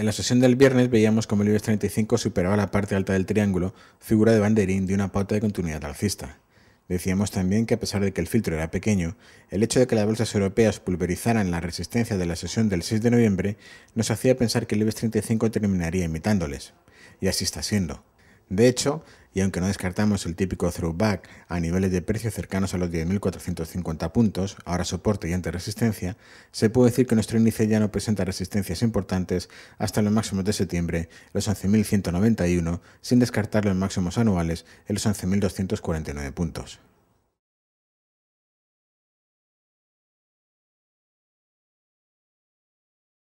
En la sesión del viernes veíamos cómo el IBEX 35 superaba la parte alta del triángulo, figura de banderín de una pauta de continuidad alcista. Decíamos también que a pesar de que el filtro era pequeño, el hecho de que las bolsas europeas pulverizaran la resistencia de la sesión del 6 de noviembre nos hacía pensar que el IBEX 35 terminaría imitándoles. Y así está siendo. De hecho, y aunque no descartamos el típico throwback a niveles de precio cercanos a los 10.450 puntos, ahora soporte y ante resistencia, se puede decir que nuestro índice ya no presenta resistencias importantes hasta los máximos de septiembre, los 11.191, sin descartar los máximos anuales en los 11.249 puntos.